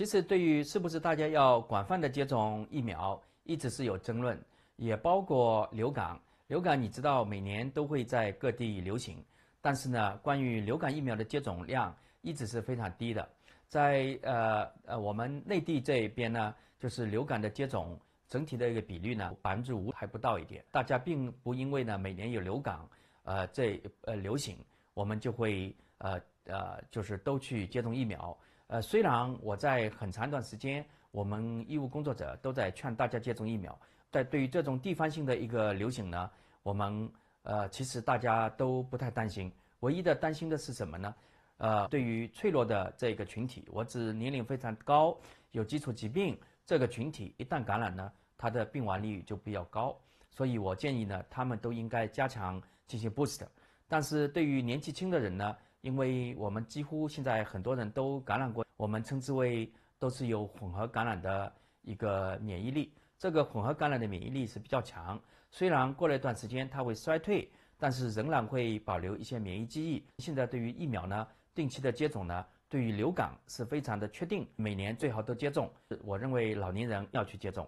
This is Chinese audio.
其实，对于是不是大家要广泛的接种疫苗，一直是有争论，也包括流感。流感你知道，每年都会在各地流行，但是呢，关于流感疫苗的接种量一直是非常低的。在呃呃，我们内地这边呢，就是流感的接种整体的一个比率呢，百分之五还不到一点。大家并不因为呢每年有流感，呃，这呃流行，我们就会呃呃，就是都去接种疫苗。呃，虽然我在很长一段时间，我们医务工作者都在劝大家接种疫苗。但对于这种地方性的一个流行呢，我们呃，其实大家都不太担心。唯一的担心的是什么呢？呃，对于脆弱的这个群体，我指年龄非常高、有基础疾病这个群体，一旦感染呢，它的病亡率就比较高。所以我建议呢，他们都应该加强进行 boost。但是对于年纪轻的人呢？因为我们几乎现在很多人都感染过，我们称之为都是有混合感染的一个免疫力。这个混合感染的免疫力是比较强，虽然过了一段时间它会衰退，但是仍然会保留一些免疫记忆。现在对于疫苗呢，定期的接种呢，对于流感是非常的确定，每年最好都接种。我认为老年人要去接种。